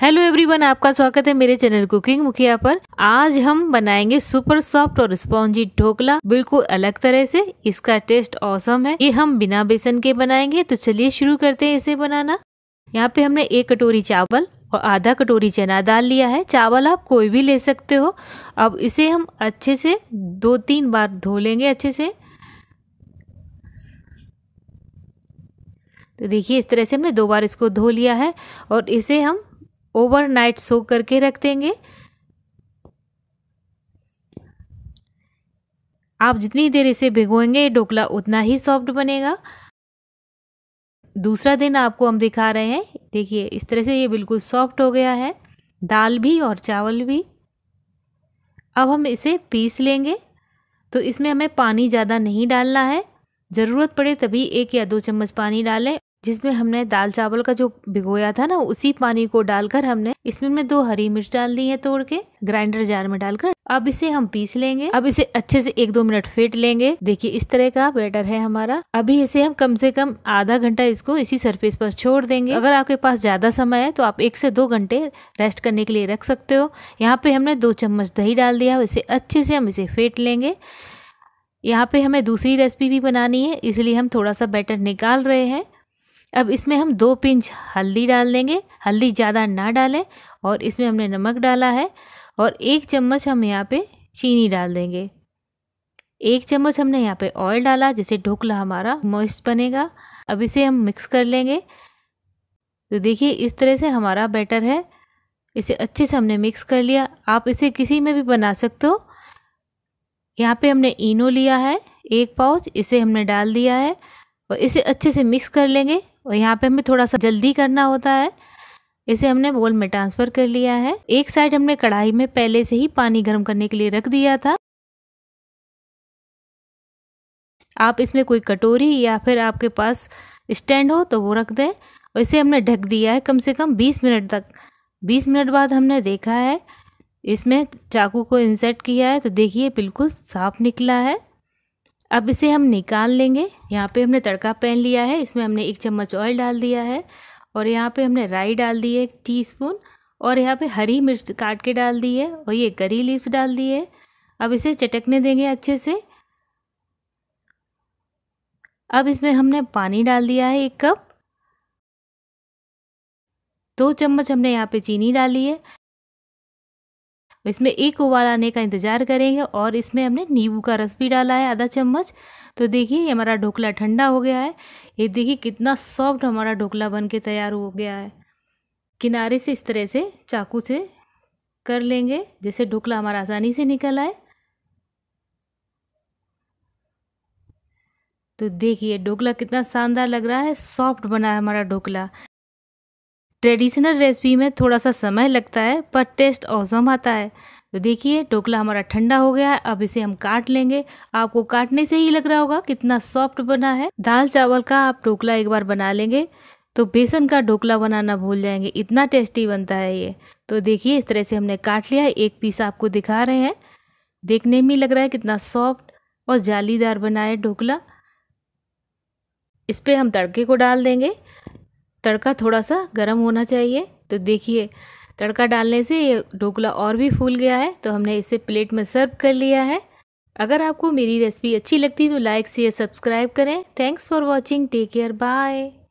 hello everyone आपका स्वागत है मेरे चैनल कुकिंग मुखिया पर आज हम बनाएंगे सुपर सॉफ्ट और स्पॉन्जी ढोकला बिल्कुल अलग तरह से इसका टेस्ट औसम है ये हम बिना बेसन के बनाएंगे तो चलिए शुरू करते हैं इसे बनाना यहाँ पे हमने एक कटोरी चावल और आधा कटोरी चना दाल लिया है चावल आप कोई भी ले सकते हो अब इसे हम अच्छे से दो तीन बार धो लेंगे अच्छे से तो देखिए इस तरह से हमने दो बार इसको धो लिया है और इसे हम ओवरनाइट सो करके रख देंगे आप जितनी देर इसे भिगोएंगे ढोकला उतना ही सॉफ्ट बनेगा दूसरा दिन आपको हम दिखा रहे हैं देखिए इस तरह से ये बिल्कुल सॉफ्ट हो गया है दाल भी और चावल भी अब हम इसे पीस लेंगे तो इसमें हमें पानी ज़्यादा नहीं डालना है ज़रूरत पड़े तभी एक या दो चम्मच पानी डालें जिसमें हमने दाल चावल का जो भिगोया था ना उसी पानी को डालकर हमने इसमें हमने दो हरी मिर्च डाल दी है तोड़ के ग्राइंडर जार में डालकर अब इसे हम पीस लेंगे अब इसे अच्छे से एक दो मिनट फेंट लेंगे देखिए इस तरह का बैटर है हमारा अभी इसे हम कम से कम आधा घंटा इसको इसी सरफेस पर छोड़ देंगे अगर आपके पास ज़्यादा समय है तो आप एक से दो घंटे रेस्ट करने के लिए रख सकते हो यहाँ पे हमने दो चम्मच दही डाल दिया इसे अच्छे से हम इसे फेंट लेंगे यहाँ पे हमें दूसरी रेसिपी भी बनानी है इसलिए हम थोड़ा सा बैटर निकाल रहे हैं अब इसमें हम दो पिंच हल्दी डाल देंगे हल्दी ज़्यादा ना डालें और इसमें हमने नमक डाला है और एक चम्मच हम यहाँ पे चीनी डाल देंगे एक चम्मच हमने यहाँ पे ऑयल डाला जिससे ढोकला हमारा मॉइस्ट बनेगा अब इसे हम मिक्स कर लेंगे तो देखिए इस तरह से हमारा बैटर है इसे अच्छे से हमने मिक्स कर लिया आप इसे किसी में भी बना सकते हो यहाँ पे हमने इनो लिया है एक पाउच इसे हमने डाल दिया है और इसे अच्छे से मिक्स कर लेंगे और यहाँ पे हमें थोड़ा सा जल्दी करना होता है इसे हमने बोल में ट्रांसफ़र कर लिया है एक साइड हमने कढ़ाई में पहले से ही पानी गर्म करने के लिए रख दिया था आप इसमें कोई कटोरी या फिर आपके पास स्टैंड हो तो वो रख दें और इसे हमने ढक दिया है कम से कम 20 मिनट तक 20 मिनट बाद हमने देखा है इसमें चाकू को इंसर्ट किया है तो देखिए बिल्कुल साफ निकला है अब इसे हम निकाल लेंगे यहाँ पे हमने तड़का पैन लिया है इसमें हमने एक चम्मच ऑयल डाल दिया है और यहाँ पे हमने राई डाल दी है एक टी स्पून और यहाँ पे हरी मिर्च काट के डाल दी है और ये करी लीव्स डाल दी है अब इसे चटकने देंगे अच्छे से अब इसमें हमने पानी डाल दिया है एक कप दो चम्मच हमने यहाँ पे चीनी डाली है तो इसमें एक उबाल आने का इंतज़ार करेंगे और इसमें हमने नींबू का रस भी डाला है आधा चम्मच तो देखिए ये हमारा ढोकला ठंडा हो गया है ये देखिए कितना सॉफ्ट हमारा ढोकला बन के तैयार हो गया है किनारे से इस तरह से चाकू से कर लेंगे जैसे ढोकला हमारा आसानी से निकल आए तो देखिए ढोकला कितना शानदार लग रहा है सॉफ्ट बना है हमारा ढोकला ट्रेडिशनल रेसिपी में थोड़ा सा समय लगता है पर टेस्ट औसम आता है तो देखिए ढोकला हमारा ठंडा हो गया है अब इसे हम काट लेंगे आपको काटने से ही लग रहा होगा कितना सॉफ्ट बना है दाल चावल का आप ढोकला एक बार बना लेंगे तो बेसन का ढोकला बनाना भूल जाएंगे इतना टेस्टी बनता है ये तो देखिए इस तरह से हमने काट लिया है एक पीस आपको दिखा रहे हैं देखने में लग रहा है कितना सॉफ्ट और जालीदार बना है ढोकला इस पर हम तड़के को डाल देंगे तड़का थोड़ा सा गर्म होना चाहिए तो देखिए तड़का डालने से ये ढोकला और भी फूल गया है तो हमने इसे प्लेट में सर्व कर लिया है अगर आपको मेरी रेसिपी अच्छी लगती तो लाइक शेयर सब्सक्राइब करें thanks for watching take care bye